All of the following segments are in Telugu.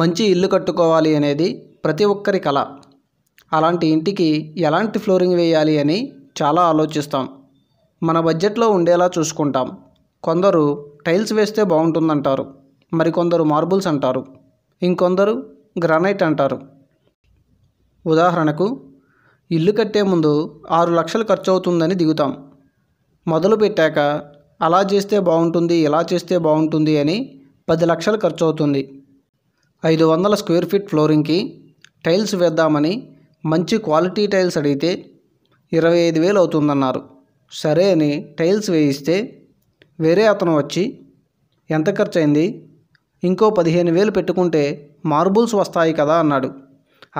మంచి ఇల్లు కట్టుకోవాలి అనేది ప్రతి ఒక్కరి కళ అలాంటి ఇంటికి ఎలాంటి ఫ్లోరింగ్ వేయాలి అని చాలా ఆలోచిస్తాం మన బడ్జెట్లో ఉండేలా చూసుకుంటాం కొందరు టైల్స్ వేస్తే బాగుంటుందంటారు మరికొందరు మార్బుల్స్ అంటారు ఇంకొందరు గ్రానైట్ అంటారు ఉదాహరణకు ఇల్లు కట్టే ముందు ఆరు లక్షలు ఖర్చు అవుతుందని దిగుతాం మొదలు పెట్టాక అలా చేస్తే బాగుంటుంది ఇలా చేస్తే బాగుంటుంది అని పది లక్షలు ఖర్చు అవుతుంది ఐదు వందల స్క్వేర్ ఫీట్ ఫ్లోరింగ్కి టైల్స్ వేద్దామని మంచి క్వాలిటీ టైల్స్ అడిగితే ఇరవై ఐదు వేలు అవుతుందన్నారు సరే అని టైల్స్ వేయిస్తే వేరే అతను వచ్చి ఎంత ఖర్చు అయింది ఇంకో పదిహేను వేలు పెట్టుకుంటే మార్బుల్స్ వస్తాయి కదా అన్నాడు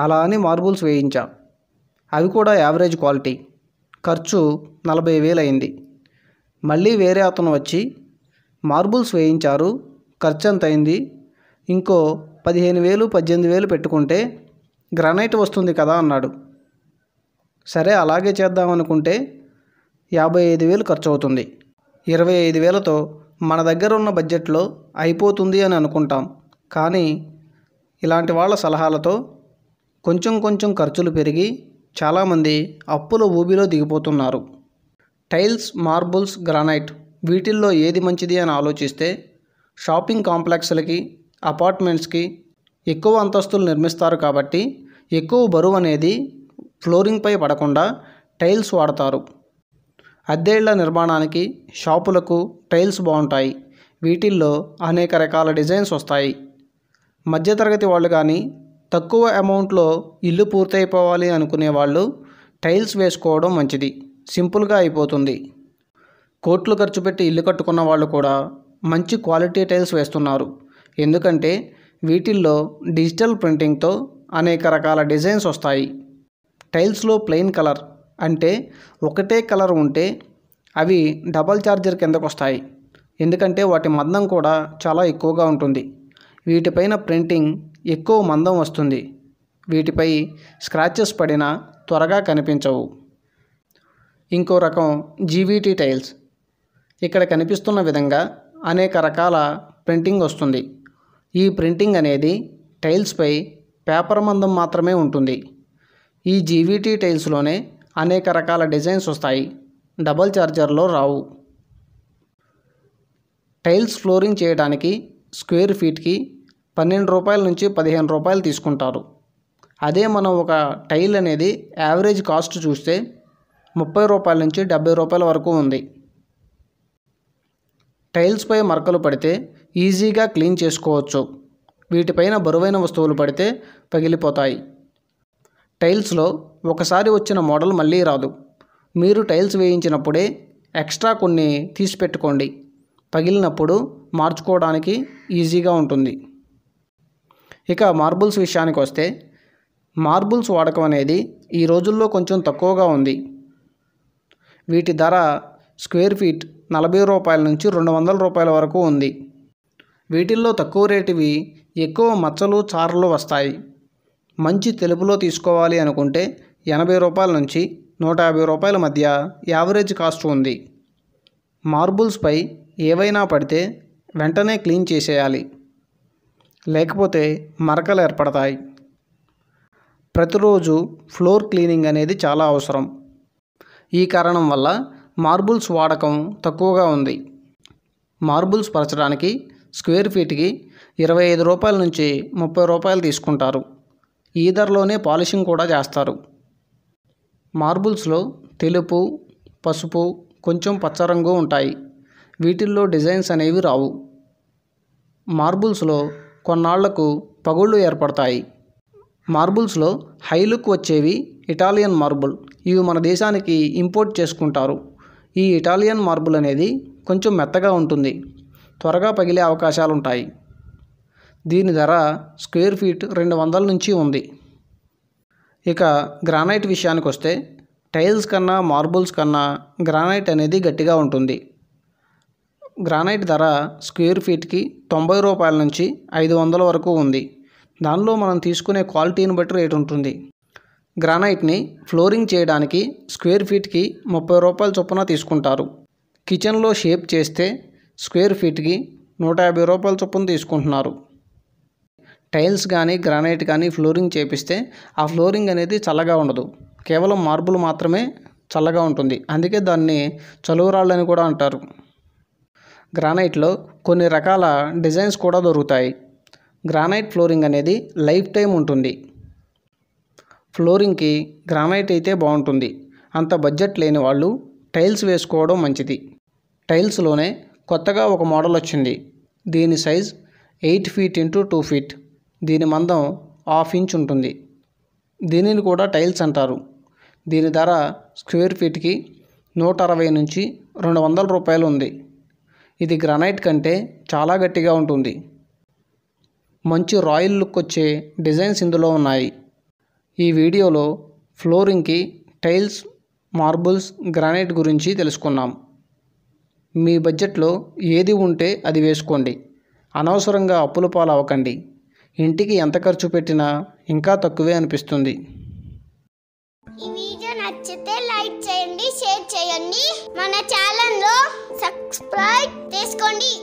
అలా అని మార్బుల్స్ వేయించాం అవి కూడా యావరేజ్ క్వాలిటీ ఖర్చు నలభై వేలు అయింది మళ్ళీ వేరే అతను వచ్చి మార్బుల్స్ వేయించారు ఖర్చు ఎంత అయింది ఇంకో పదిహేను వేలు పద్దెనిమిది వేలు పెట్టుకుంటే గ్రానైట్ వస్తుంది కదా అన్నాడు సరే అలాగే చేద్దామనుకుంటే యాభై ఐదు వేలు ఖర్చు అవుతుంది ఇరవై ఐదు వేలతో మన దగ్గర ఉన్న బడ్జెట్లో అయిపోతుంది అని అనుకుంటాం కానీ ఇలాంటి వాళ్ళ సలహాలతో కొంచెం కొంచెం ఖర్చులు పెరిగి చాలామంది అప్పుల ఊబిలో దిగిపోతున్నారు టైల్స్ మార్బుల్స్ గ్రానైట్ వీటిల్లో ఏది మంచిది అని ఆలోచిస్తే షాపింగ్ కాంప్లెక్స్లకి అపార్ట్మెంట్స్కి ఎక్కువ అంతస్తులు నిర్మిస్తారు కాబట్టి ఎక్కువ బరువు అనేది ఫ్లోరింగ్పై పడకుండా టైల్స్ వాడతారు అద్దేళ్ల నిర్మాణానికి షాపులకు టైల్స్ బాగుంటాయి వీటిల్లో అనేక రకాల డిజైన్స్ వస్తాయి మధ్యతరగతి వాళ్ళు కానీ తక్కువ అమౌంట్లో ఇల్లు పూర్తయిపోవాలి అనుకునే వాళ్ళు టైల్స్ వేసుకోవడం మంచిది సింపుల్గా అయిపోతుంది కోట్లు ఖర్చు పెట్టి ఇల్లు కట్టుకున్న వాళ్ళు కూడా మంచి క్వాలిటీ టైల్స్ వేస్తున్నారు ఎందుకంటే వీటిల్లో డిజిటల్ ప్రింటింగ్తో అనేక రకాల డిజైన్స్ వస్తాయి టైల్స్లో ప్లెయిన్ కలర్ అంటే ఒకటే కలర్ ఉంటే అవి డబల్ ఛార్జర్ కిందకు వస్తాయి ఎందుకంటే వాటి మందం కూడా చాలా ఎక్కువగా ఉంటుంది వీటిపైన ప్రింటింగ్ ఎక్కువ మందం వస్తుంది వీటిపై స్క్రాచెస్ పడినా త్వరగా కనిపించవు ఇంకో రకం జీవీటీ టైల్స్ ఇక్కడ కనిపిస్తున్న విధంగా అనేక రకాల ప్రింటింగ్ వస్తుంది ఈ ప్రింటింగ్ అనేది టైల్స్పై పేపర్ మందం మాత్రమే ఉంటుంది ఈ జీవీటీ టైల్స్లోనే అనేక రకాల డిజైన్స్ వస్తాయి డబల్ చార్జర్లో రావు టైల్స్ ఫ్లోరింగ్ చేయడానికి స్క్వేర్ ఫీట్కి పన్నెండు రూపాయల నుంచి పదిహేను రూపాయలు తీసుకుంటారు అదే మనం ఒక టైల్ అనేది యావరేజ్ కాస్ట్ చూస్తే ముప్పై రూపాయల నుంచి డెబ్బై రూపాయల వరకు ఉంది టైల్స్పై మరకలు పడితే ఈజీగా క్లీన్ చేసుకోవచ్చు వీటిపైన బరువైన వస్తువులు పడితే పగిలిపోతాయి టైల్స్లో ఒకసారి వచ్చిన మోడల్ మళ్ళీ రాదు మీరు టైల్స్ వేయించినప్పుడే ఎక్స్ట్రా కొన్ని తీసిపెట్టుకోండి పగిలినప్పుడు మార్చుకోవడానికి ఈజీగా ఉంటుంది ఇక మార్బుల్స్ విషయానికి వస్తే మార్బుల్స్ వాడకం అనేది ఈ రోజుల్లో కొంచెం తక్కువగా ఉంది వీటి ధర స్క్వేర్ ఫీట్ నలభై రూపాయల నుంచి రెండు వందల రూపాయల వరకు ఉంది వీటిల్లో తక్కువ రేటువి ఎక్కువ మచ్చలు చారలు వస్తాయి మంచి తెలుపులో తీసుకోవాలి అనుకుంటే ఎనభై రూపాయల నుంచి నూట యాభై రూపాయల మధ్య యావరేజ్ కాస్ట్ ఉంది మార్బుల్స్పై ఏవైనా పడితే వెంటనే క్లీన్ చేసేయాలి లేకపోతే మరకలు ఏర్పడతాయి ప్రతిరోజు ఫ్లోర్ క్లీనింగ్ అనేది చాలా అవసరం ఈ కారణం వల్ల మార్బుల్స్ వాడకం తక్కువగా ఉంది మార్బుల్స్ పరచడానికి స్క్వేర్ ఫీట్కి ఇరవై ఐదు రూపాయల నుంచి ముప్పై రూపాయలు తీసుకుంటారు ఈ ధరలోనే పాలిషింగ్ కూడా చేస్తారు మార్బుల్స్లో తెలుపు పసుపు కొంచెం పచ్చరంగు ఉంటాయి వీటిల్లో డిజైన్స్ అనేవి రావు మార్బుల్స్లో కొన్నాళ్లకు పగుళ్ళు ఏర్పడతాయి మార్బుల్స్లో హై లుక్ వచ్చేవి ఇటాలియన్ మార్బుల్ ఇవి మన దేశానికి ఇంపోర్ట్ చేసుకుంటారు ఈ ఇటాలియన్ మార్బుల్ అనేది కొంచెం మెత్తగా ఉంటుంది త్వరగా పగిలే అవకాశాలు ఉంటాయి దీని ధర స్క్వేర్ ఫీట్ రెండు వందల నుంచి ఉంది ఇక గ్రానైట్ విషయానికి వస్తే టైల్స్ కన్నా మార్బుల్స్ కన్నా గ్రానైట్ అనేది గట్టిగా ఉంటుంది గ్రానైట్ ధర స్క్వేర్ ఫీట్కి తొంభై రూపాయల నుంచి ఐదు వందల వరకు ఉంది దానిలో మనం తీసుకునే క్వాలిటీని బట్టి రేటు ఉంటుంది గ్రానైట్ని ఫ్లోరింగ్ చేయడానికి స్క్వేర్ ఫీట్కి ముప్పై రూపాయల చొప్పున తీసుకుంటారు కిచెన్లో షేప్ చేస్తే స్క్వేర్ ఫీట్కి నూట యాభై రూపాయల చొప్పున తీసుకుంటున్నారు టైల్స్ కానీ గ్రానైట్ కానీ ఫ్లోరింగ్ చేపిస్తే ఆ ఫ్లోరింగ్ అనేది చల్లగా ఉండదు కేవలం మార్బుల్ మాత్రమే చల్లగా ఉంటుంది అందుకే దాన్ని చలువరాళ్ళు అని కూడా అంటారు గ్రానైట్లో కొన్ని రకాల డిజైన్స్ కూడా దొరుకుతాయి గ్రానైట్ ఫ్లోరింగ్ అనేది లైఫ్ టైం ఉంటుంది ఫ్లోరింగ్కి గ్రానైట్ అయితే బాగుంటుంది అంత బడ్జెట్ లేని వాళ్ళు టైల్స్ వేసుకోవడం మంచిది టైల్స్లోనే కొత్తగా ఒక మోడల్ వచ్చింది దీని size eight feet into two feet దీని మందం హాఫ్ ఇంచ్ ఉంటుంది దీనిని కూడా టైల్స్ అంటారు దీని ధర స్క్వేర్ ఫీట్కి నూట అరవై నుంచి రెండు వందల రూపాయలు ఉంది ఇది గ్రానైట్ కంటే చాలా గట్టిగా ఉంటుంది మంచి రాయల్ లుక్ వచ్చే డిజైన్స్ ఇందులో ఉన్నాయి ఈ వీడియోలో ఫ్లోరింగ్కి టైల్స్ మార్బుల్స్ గ్రానైట్ గురించి తెలుసుకున్నాం మీ బడ్జెట్లో ఏది ఉంటే అది వేసుకోండి అనవసరంగా అప్పుల పాలవ్వకండి ఇంటికి ఎంత ఖర్చు పెట్టినా ఇంకా తక్కువే అనిపిస్తుంది ఈ వీడియో నచ్చితే లైక్ చేయండి షేర్ చేయండి మన ఛానల్లో సబ్స్క్రైబ్ చేసుకోండి